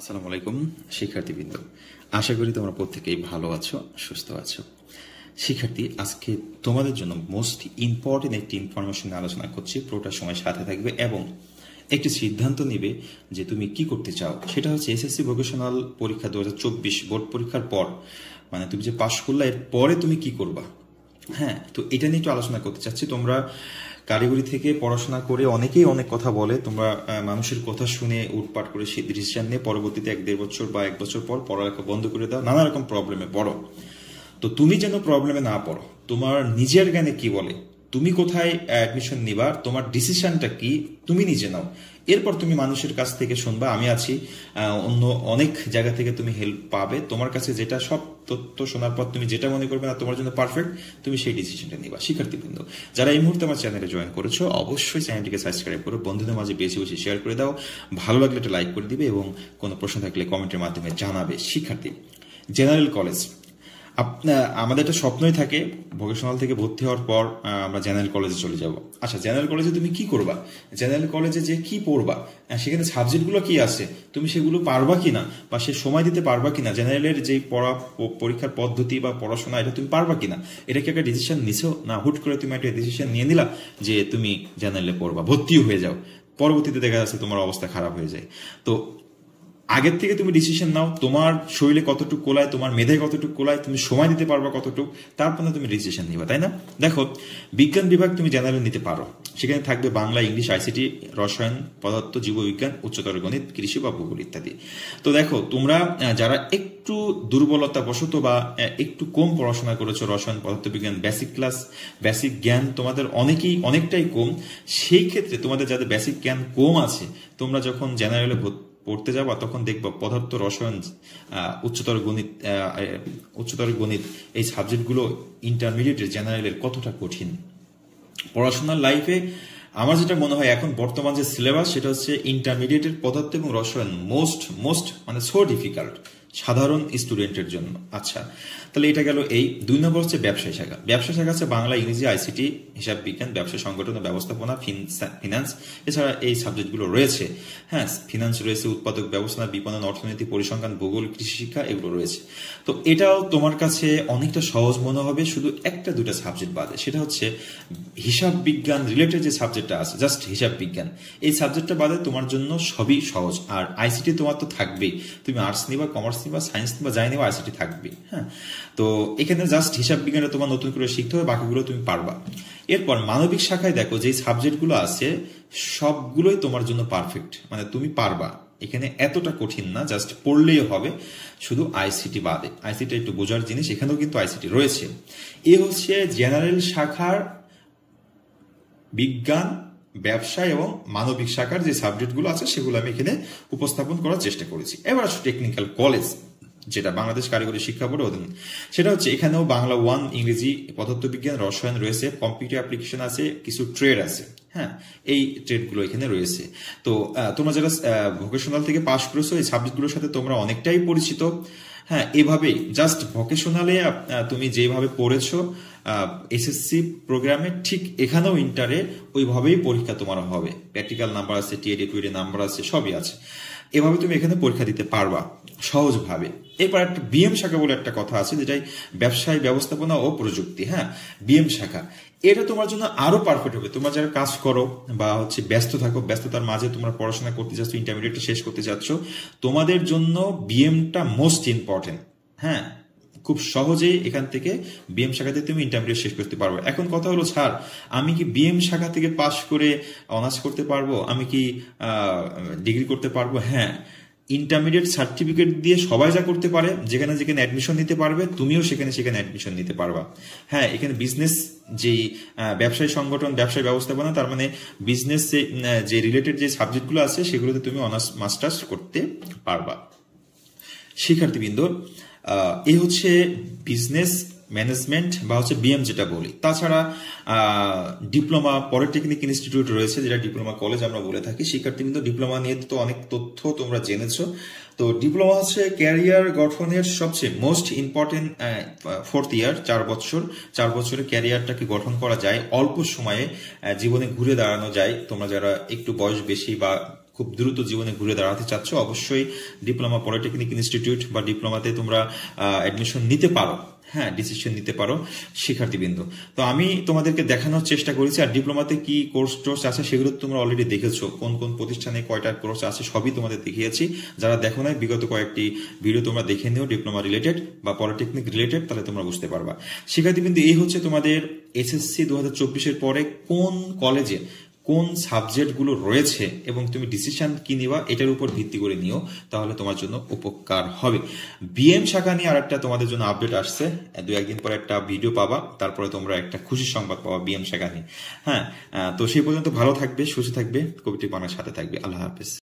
আসসালামু আলাইকুম শিক্ষার্থীবৃন্দ আশা করি তোমরা প্রত্যেকেই ভালো আছো সুস্থ আছো শিক্ষার্থী আজকে তোমাদের জন্য মোস্ট ইম্পর্টেন্ট একটি ইনফরমেশন আলোচনা করছি পুরোটা সময় সাথে থাকবে এবং একটি সিদ্ধান্ত নেবে যে তুমি কি করতে চাও সেটা হচ্ছে এসএসসি ভোকেশনাল পরীক্ষা দু বোর্ড পরীক্ষার পর মানে তুমি যে পাশ করলে এর পরে তুমি কি করবা হ্যাঁ তো এটা নিয়ে একটু আলোচনা করতে চাচ্ছি তোমরা কারিগরি থেকে পড়াশোনা করে অনেকেই অনেক কথা বলে তোমরা মানুষের কথা শুনে উটপাট করে সেই ডিসিশন নিয়ে পরবর্তীতে এক দেড় বছর বা এক বছর পর পড়ালেখা বন্ধ করে দাও নানা রকম প্রবলেমে পড়ো তো তুমি যেন প্রবলেমে না পড়ো তোমার নিজের জ্ঞানে কি বলে তুমি কোথায় অ্যাডমিশন নিবার তোমার ডিসিশনটা কি তুমি নিজে নাও এরপর তুমি মানুষের কাছ থেকে শুনবা আমি আছি অন্য অনেক জায়গা থেকে তুমি হেল্প পাবে তোমার কাছে যেটা সব তথ্য শোনার পর তুমি যেটা মনে করবে না তোমার জন্য পারফেক্ট তুমি সেই ডিসিশনটা নিবা শিক্ষার্থীবৃন্দ যারা এই মুহূর্তে আমার চ্যানেলে জয়েন করেছো অবশ্যই চ্যানেলটিকে সাবস্ক্রাইব করো বন্ধুদের মাঝে বেশি বেশি শেয়ার করে দাও ভালো লাগলে একটা লাইক করে দিবে এবং কোনো প্রশ্ন থাকলে কমেন্টের মাধ্যমে জানাবে শিক্ষার্থী জেনারেল কলেজ আমাদের একটা স্বপ্নই থাকে ভোকেশনাল থেকে ভর্তি হওয়ার পর আমরা জেনারেল কলেজে চলে যাব আচ্ছা জেনারেল কলেজে তুমি কি করবা জেনারেল কলেজে যে কি পড়বা সেখানে সাবজেক্টগুলো কি আছে তুমি সেগুলো পারবা কি না বা সে সময় দিতে পারবা কি না জেনারেলের যে পড়া পরীক্ষার পদ্ধতি বা পড়াশোনা এটা তুমি পারবা কি না এটা কি একটা ডিসিশন নিছো না হুট করে তুমি একটা ডিসিশন নিয়ে নিলা যে তুমি জেনারেলে পড়বা ভর্তিও হয়ে যাও পরবর্তীতে দেখা যাচ্ছে তোমার অবস্থা খারাপ হয়ে যায় তো আগের থেকে তুমি ডিসিশন নাও তোমার শরীরে কতটুকু কোলায় তোমার মেধে কতটুকু কোলায় তুমি সময় দিতে পারবা কতটুকু তারপর তুমি ডিসিশন নিবা তাই না দেখো বিজ্ঞান বিভাগ তুমি জেনারেল নিতে পারো সেখানে থাকবে বাংলা ইংলিশ আইসিটি রসায়ন পদার্থ জীববিজ্ঞান উচ্চতর গণিত কৃষি বা ভূগোল ইত্যাদি তো দেখো তোমরা যারা একটু দুর্বলতা বশত বা একটু কম পড়াশোনা করেছো রসায়ন পদার্থবিজ্ঞান বেসিক ক্লাস বেসিক জ্ঞান তোমাদের অনেকেই অনেকটাই কম সেই ক্ষেত্রে তোমাদের যাদের বেসিক জ্ঞান কম আছে তোমরা যখন জেনারেলে ভর্তি পড়তে যাবা তখন দেখবো পদার্থ রসায়ন উচ্চতর গণিত উচ্চতর গণিত এই সাবজেক্টগুলো ইন্টারমিডিয়েটের জেনারেলের কতটা কঠিন পড়াশোনার লাইফে আমার যেটা মনে হয় এখন বর্তমান যে সিলেবাস সেটা হচ্ছে ইন্টারমিডিয়েটের পদার্থ এবং রসায়ন মোস্ট মোস্ট মানে সো ডিফিকাল্ট সাধারণ স্টুডেন্টের জন্য আচ্ছা তাহলে এটা গেল এই দুই নম্বর হচ্ছে ব্যবসায়ী শাখা ব্যবসা শাখা আছে বাংলা ইংরেজি আইসিটি হিসাব বিজ্ঞান ব্যবসা সংগঠন ব্যবস্থাপনা ফিনান্স এছাড়া এই সাবজেক্টগুলো রয়েছে হ্যাঁ ফিনান্স রয়েছে উৎপাদক ব্যবস্থা বিপণন অর্থনীতি পরিসংখ্যান ভূগোল কৃষি শিক্ষা এগুলো রয়েছে তো এটাও তোমার কাছে অনেকটা সহজ মনে হবে শুধু একটা দুটা সাবজেক্ট বাদে সেটা হচ্ছে হিসাব বিজ্ঞান রিলেটেড যে সাবজেক্টটা আছে জাস্ট হিসাব বিজ্ঞান এই সাবজেক্টটা বাদে তোমার জন্য সবই সহজ আর আইসিটি তোমার তো থাকবেই তুমি আর্টস নিবা কমার্স ফার্মাসি বা সায়েন্স বা যাই নেওয়া আইসিটি থাকবে হ্যাঁ তো এখানে জাস্ট হিসাব বিজ্ঞানে তোমার নতুন করে শিখতে হবে বাকিগুলো তুমি পারবা এরপর মানবিক শাখায় দেখো যে সাবজেক্টগুলো আছে সবগুলোই তোমার জন্য পারফেক্ট মানে তুমি পারবা এখানে এতটা কঠিন না জাস্ট পড়লেই হবে শুধু আইসিটি বাদে আইসিটি একটু বোঝার জিনিস এখানেও কিন্তু আইসিটি রয়েছে এ হচ্ছে জেনারেল শাখার বিজ্ঞান ব্যবসা এবং মানবিক শাখার যে সাবজেক্টগুলো আছে সেগুলো আমি এখানে উপস্থাপন করার চেষ্টা করেছি এবার আসো টেকনিক্যাল কলেজ যেটা বাংলাদেশ কারিগরি শিক্ষা বোর্ড অধীন সেটা হচ্ছে এখানেও বাংলা ওয়ান ইংরেজি পদার্থবিজ্ঞান রসায়ন রয়েছে কম্পিউটার অ্যাপ্লিকেশন আছে কিছু ট্রেড আছে হ্যাঁ এই ট্রেডগুলো এখানে রয়েছে তো তোমরা যারা ভোকেশনাল থেকে পাশ করেছো এই সাবজেক্টগুলোর সাথে তোমরা অনেকটাই পরিচিত হ্যাঁ এভাবেই জাস্ট ভকেশনালে তুমি যেভাবে পড়েছো এসএসসি প্রোগ্রামে ঠিক এখানেও ইন্টারে ওইভাবেই পরীক্ষা তোমার হবে প্র্যাকটিক্যাল নাম্বার আছে টিএডি টুএডি নাম্বার আছে সবই আছে এভাবে তুমি এখানে পরীক্ষা দিতে পারবা সহজভাবে এরপর একটা বিএম শাখা বলে একটা কথা আছে যেটাই ব্যবসায় ব্যবস্থাপনা ও প্রযুক্তি হ্যাঁ বিএম শাখা এটা তোমার জন্য আরো পারফেক্ট হবে তোমার যারা কাজ করো বা হচ্ছে ব্যস্ত থাকো ব্যস্ততার মাঝে তোমরা পড়াশোনা করতে যাচ্ছ ইন্টারমিডিয়েট শেষ করতে যাচ্ছ তোমাদের জন্য বিএমটা মোস্ট ইম্পর্টেন্ট হ্যাঁ খুব সহজেই এখান থেকে বিএম শাখাতে তুমি ইন্টারমিডিয়েট শেষ করতে পারবো এখন কথা হলো স্যার আমি কি বিএম শাখা থেকে পাশ করে অনার্স করতে পারবো আমি কি ডিগ্রি করতে পারবো হ্যাঁ ইন্টারমিডিয়েট সার্টিফিকেট দিয়ে সবাই যা করতে পারে যেখানে যেখানে অ্যাডমিশন নিতে পারবে তুমিও সেখানে সেখানে অ্যাডমিশন নিতে পারবা হ্যাঁ এখানে বিজনেস যে ব্যবসায়ী সংগঠন ব্যবসায় ব্যবস্থাপনা তার মানে বিজনেস যে রিলেটেড যে সাবজেক্টগুলো আছে সেগুলোতে তুমি অনার্স মাস্টার্স করতে পারবা শিক্ষার্থীবৃন্দ এ হচ্ছে বিজনেস ম্যানেজমেন্ট বা হচ্ছে বিএম যেটা বলি তাছাড়া ডিপ্লোমা পলিটেকনিক ইনস্টিটিউট রয়েছে যেটা ডিপ্লোমা কলেজ আমরা বলে থাকি শিক্ষার্থী কিন্তু ডিপ্লোমা নিয়ে তো অনেক তথ্য তোমরা জেনেছো তো ডিপ্লোমা হচ্ছে ক্যারিয়ার গঠনের সবচেয়ে মোস্ট ইম্পর্টেন্ট ফোর্থ ইয়ার চার বছর চার বছরে ক্যারিয়ারটাকে গঠন করা যায় অল্প সময়ে জীবনে ঘুরে দাঁড়ানো যায় তোমরা যারা একটু বয়স বেশি বা খুব দ্রুত জীবনে ঘুরে দাঁড়াতে চাচ্ছ অবশ্যই ডিপ্লোমা পলিটেকনিক ইনস্টিটিউট বা ডিপ্লোমাতে তোমরা অ্যাডমিশন নিতে পারো হ্যাঁ ডিসিশন নিতে পারো শিক্ষার্থীবৃন্দ তো আমি তোমাদেরকে দেখানোর চেষ্টা করেছি আর ডিপ্লোমাতে কি কোর্স টোর্স আছে সেগুলো তোমরা অলরেডি দেখেছো কোন কোন প্রতিষ্ঠানে কয়টা কোর্স আছে সবই তোমাদের দেখিয়েছি যারা দেখো নাই বিগত কয়েকটি ভিডিও তোমরা দেখে নিও ডিপ্লোমা রিলেটেড বা পলিটেকনিক রিলেটেড তাহলে তোমরা বুঝতে পারবা শিক্ষার্থীবৃন্দ এই হচ্ছে তোমাদের এসএসসি দু হাজার পরে কোন কলেজে কোন সাবজেক্টগুলো রয়েছে এবং তুমি ডিসিশন কি নিবা এটার উপর ভিত্তি করে নিও তাহলে তোমার জন্য উপকার হবে বিএম শাখা নিয়ে আর একটা তোমাদের জন্য আপডেট আসছে দু একদিন পর একটা ভিডিও পাবা তারপরে তোমরা একটা খুশি সংবাদ পাবা বিএম শাখা নিয়ে হ্যাঁ তো সেই পর্যন্ত ভালো থাকবে সুস্থ থাকবে কবিটি বানার সাথে থাকবে আল্লাহ হাফিজ